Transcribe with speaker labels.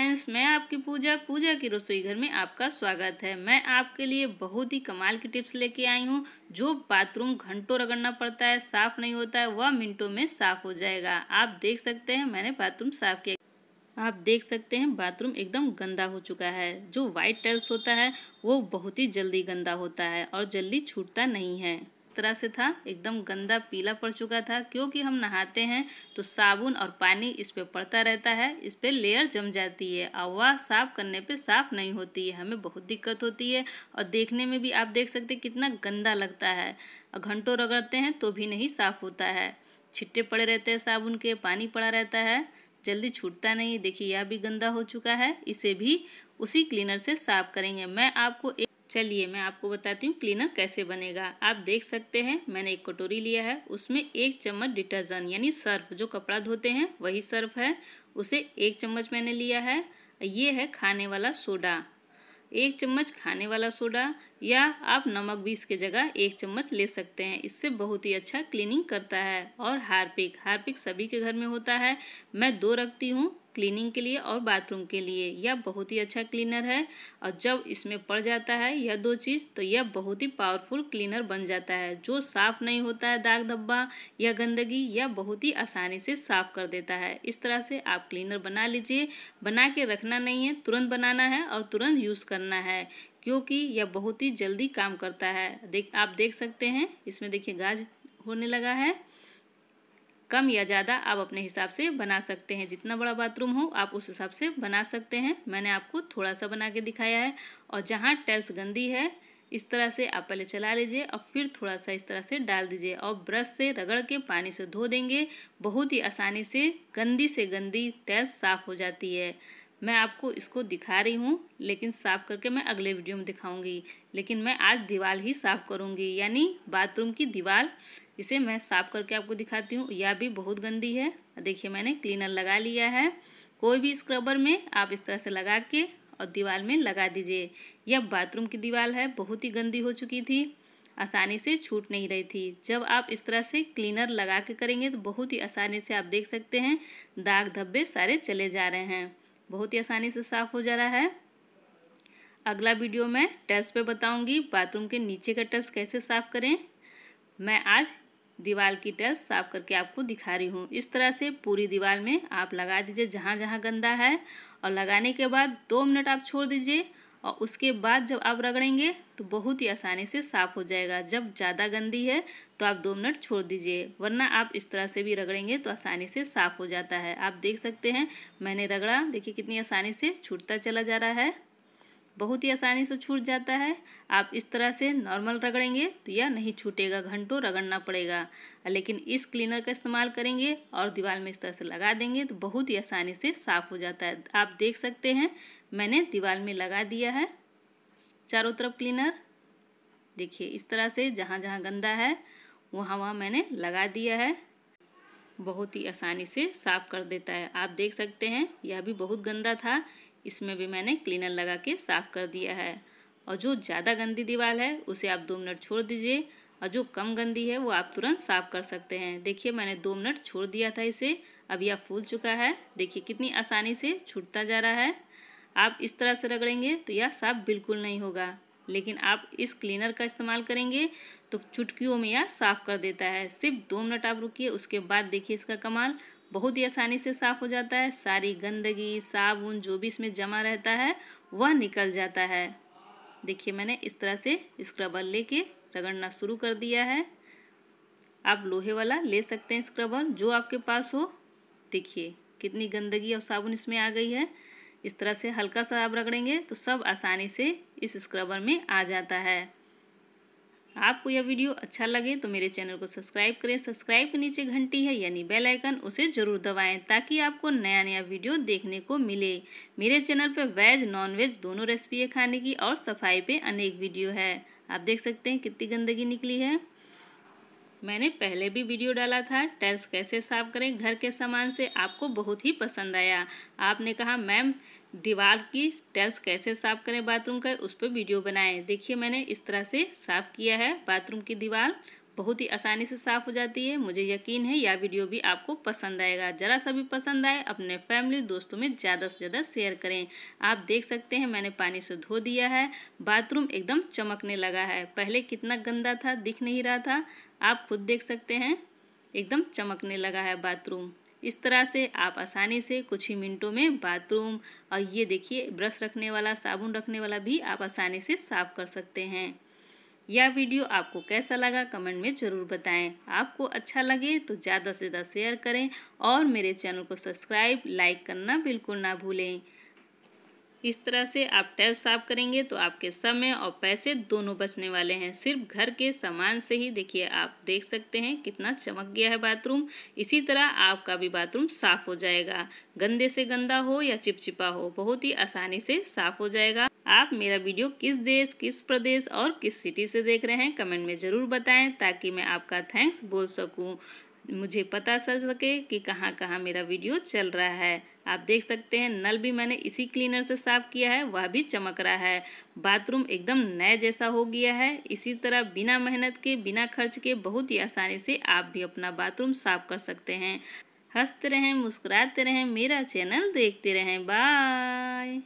Speaker 1: friends मैं आपकी पूजा पूजा की रसोई घर में आपका स्वागत है मैं आपके लिए बहुत ही कमाल की टिप्स लेके आई हूँ जो बाथरूम घंटों रगड़ना पड़ता है साफ़ नहीं होता है वह मिनटों में साफ़ हो जाएगा आप देख सकते हैं मैंने बाथरूम साफ़ किया आप देख सकते हैं बाथरूम एकदम गंदा हो चुका है जो वाइट टाइल्स होता है वो बहुत ही जल्दी गंदा होता है और जल्दी छूटता नहीं है तरह से था एकदम गंदा पीला पड़ चुका था क्योंकि हम नहाते हैं तो साबुन और पानी इस पर पड़ता रहता है इस पर लेयर जम जाती है और वह साफ़ करने पे साफ़ नहीं होती है हमें बहुत दिक्कत होती है और देखने में भी आप देख सकते कितना गंदा लगता है और घंटों रगड़ते हैं तो भी नहीं साफ़ होता है छिट्टे पड़े रहते हैं साबुन के पानी पड़ा रहता है जल्दी छूटता नहीं देखिए यह भी गंदा हो चुका है इसे भी उसी क्लीनर से साफ़ करेंगे मैं आपको एक चलिए मैं आपको बताती हूँ क्लीनर कैसे बनेगा आप देख सकते हैं मैंने एक कटोरी लिया है उसमें एक चम्मच डिटर्जेंट यानी सर्फ जो कपड़ा धोते हैं वही सर्फ है उसे एक चम्मच मैंने लिया है ये है खाने वाला सोडा एक चम्मच खाने वाला सोडा या आप नमक भी इसके जगह एक चम्मच ले सकते हैं इससे बहुत ही अच्छा क्लीनिंग करता है और हार्पिक हार्पिक सभी के घर में होता है मैं दो रखती हूँ क्लीनिंग के लिए और बाथरूम के लिए यह बहुत ही अच्छा क्लीनर है और जब इसमें पड़ जाता है यह दो चीज़ तो यह बहुत ही पावरफुल क्लीनर बन जाता है जो साफ़ नहीं होता है दाग धब्बा या गंदगी यह बहुत ही आसानी से साफ़ कर देता है इस तरह से आप क्लीनर बना लीजिए बना के रखना नहीं है तुरंत बनाना है और तुरंत यूज़ करना है क्योंकि यह बहुत ही जल्दी काम करता है देख आप देख सकते हैं इसमें देखिए गाज होने लगा है कम या ज़्यादा आप अपने हिसाब से बना सकते हैं जितना बड़ा बाथरूम हो आप उस हिसाब से बना सकते हैं मैंने आपको थोड़ा सा बना के दिखाया है और जहाँ टेल्स गंदी है इस तरह से आप पहले चला लीजिए और फिर थोड़ा सा इस तरह से डाल दीजिए और ब्रश से रगड़ के पानी से धो देंगे बहुत ही आसानी से गंदी से गंदी टेल्स साफ़ हो जाती है मैं आपको इसको दिखा रही हूँ लेकिन साफ़ करके मैं अगले वीडियो में दिखाऊंगी लेकिन मैं आज दीवार ही साफ़ करूँगी यानी बाथरूम की दीवार इसे मैं साफ करके आपको दिखाती हूँ यह भी बहुत गंदी है देखिए मैंने क्लीनर लगा लिया है कोई भी स्क्रबर में आप इस तरह से लगा के और दीवार में लगा दीजिए यह बाथरूम की दीवार है बहुत ही गंदी हो चुकी थी आसानी से छूट नहीं रही थी जब आप इस तरह से क्लीनर लगा के करेंगे तो बहुत ही आसानी से आप देख सकते हैं दाग धब्बे सारे चले जा रहे हैं बहुत ही आसानी से साफ़ हो जा रहा है अगला वीडियो मैं टस पे बताऊंगी बाथरूम के नीचे का टस कैसे साफ़ करें मैं आज दीवार की टच साफ करके आपको दिखा रही हूँ इस तरह से पूरी दीवार में आप लगा दीजिए जहाँ जहाँ गंदा है और लगाने के बाद दो मिनट आप छोड़ दीजिए और उसके बाद जब आप रगड़ेंगे तो बहुत ही आसानी से साफ़ हो जाएगा जब ज़्यादा गंदी है तो आप दो मिनट छोड़ दीजिए वरना आप इस तरह से भी रगड़ेंगे तो आसानी से साफ़ हो जाता है आप देख सकते हैं मैंने रगड़ा देखिए कितनी आसानी से छूटता चला जा रहा है बहुत ही आसानी से छूट जाता है आप इस तरह से नॉर्मल रगड़ेंगे तो यह नहीं छूटेगा घंटों रगड़ना पड़ेगा लेकिन इस क्लीनर का इस्तेमाल करेंगे और दीवार में इस तरह से लगा देंगे तो बहुत ही आसानी से साफ़ हो जाता है आप देख सकते हैं मैंने दीवार में लगा दिया है चारों तरफ क्लीनर देखिए इस तरह से जहाँ जहाँ गंदा है वहाँ वहाँ मैंने लगा दिया है बहुत ही आसानी से साफ़ कर देता है आप देख सकते हैं यह भी बहुत गंदा था इसमें भी मैंने क्लीनर लगा के साफ़ कर दिया है और जो ज़्यादा गंदी दीवार है उसे आप दो मिनट छोड़ दीजिए और जो कम गंदी है वो आप तुरंत साफ़ कर सकते हैं देखिए मैंने दो मिनट छोड़ दिया था इसे अब यह फूल चुका है देखिए कितनी आसानी से छूटता जा रहा है आप इस तरह से रगड़ेंगे तो यह साफ बिल्कुल नहीं होगा लेकिन आप इस क्लीनर का इस्तेमाल करेंगे तो चुटकियों में यह साफ़ कर देता है सिर्फ दो मिनट आप रुकिए उसके बाद देखिए इसका कमाल बहुत ही आसानी से साफ़ हो जाता है सारी गंदगी साबुन जो भी इसमें जमा रहता है वह निकल जाता है देखिए मैंने इस तरह से स्क्रबर लेके रगड़ना शुरू कर दिया है आप लोहे वाला ले सकते हैं स्क्रबर जो आपके पास हो देखिए कितनी गंदगी और साबुन इसमें आ गई है इस तरह से हल्का सा आप रगड़ेंगे तो सब आसानी से इस स्क्रबर में आ जाता है आपको यह वीडियो अच्छा लगे तो मेरे चैनल को सब्सक्राइब करें सब्सक्राइब के नीचे घंटी है यानी बेल आइकन उसे ज़रूर दबाएं ताकि आपको नया नया वीडियो देखने को मिले मेरे चैनल पर वेज नॉन वेज दोनों रेसिपी है खाने की और सफाई पे अनेक वीडियो है आप देख सकते हैं कितनी गंदगी निकली है मैंने पहले भी वीडियो डाला था टाइल्स कैसे साफ करें घर के सामान से आपको बहुत ही पसंद आया आपने कहा मैम दीवार की टाइल्स कैसे साफ करें बाथरूम का उस पर वीडियो बनाएं देखिए मैंने इस तरह से साफ किया है बाथरूम की दीवार बहुत ही आसानी से साफ़ हो जाती है मुझे यकीन है यह वीडियो भी आपको पसंद आएगा ज़रा सा भी पसंद आए अपने फैमिली दोस्तों में ज़्यादा से ज़्यादा शेयर करें आप देख सकते हैं मैंने पानी से धो दिया है बाथरूम एकदम चमकने लगा है पहले कितना गंदा था दिख नहीं रहा था आप खुद देख सकते हैं एकदम चमकने लगा है बाथरूम इस तरह से आप आसानी से कुछ ही मिनटों में बाथरूम और ये देखिए ब्रश रखने वाला साबुन रखने वाला भी आप आसानी से साफ़ कर सकते हैं यह वीडियो आपको कैसा लगा कमेंट में ज़रूर बताएं आपको अच्छा लगे तो ज़्यादा से ज़्यादा शेयर करें और मेरे चैनल को सब्सक्राइब लाइक करना बिल्कुल ना भूलें इस तरह से आप टैल साफ करेंगे तो आपके समय और पैसे दोनों बचने वाले हैं सिर्फ घर के सामान से ही देखिए आप देख सकते हैं कितना चमक गया है बाथरूम इसी तरह आपका भी बाथरूम साफ हो जाएगा गंदे से गंदा हो या चिपचिपा हो बहुत ही आसानी से साफ हो जाएगा आप मेरा वीडियो किस देश किस प्रदेश और किस सिटी से देख रहे हैं कमेंट में ज़रूर बताएं ताकि मैं आपका थैंक्स बोल सकूं मुझे पता चल सके कि कहाँ कहाँ मेरा वीडियो चल रहा है आप देख सकते हैं नल भी मैंने इसी क्लीनर से साफ़ किया है वह भी चमक रहा है बाथरूम एकदम नए जैसा हो गया है इसी तरह बिना मेहनत के बिना खर्च के बहुत ही आसानी से आप भी अपना बाथरूम साफ कर सकते हैं हंसते रहें मुस्कुराते रहें मेरा चैनल देखते रहें बाय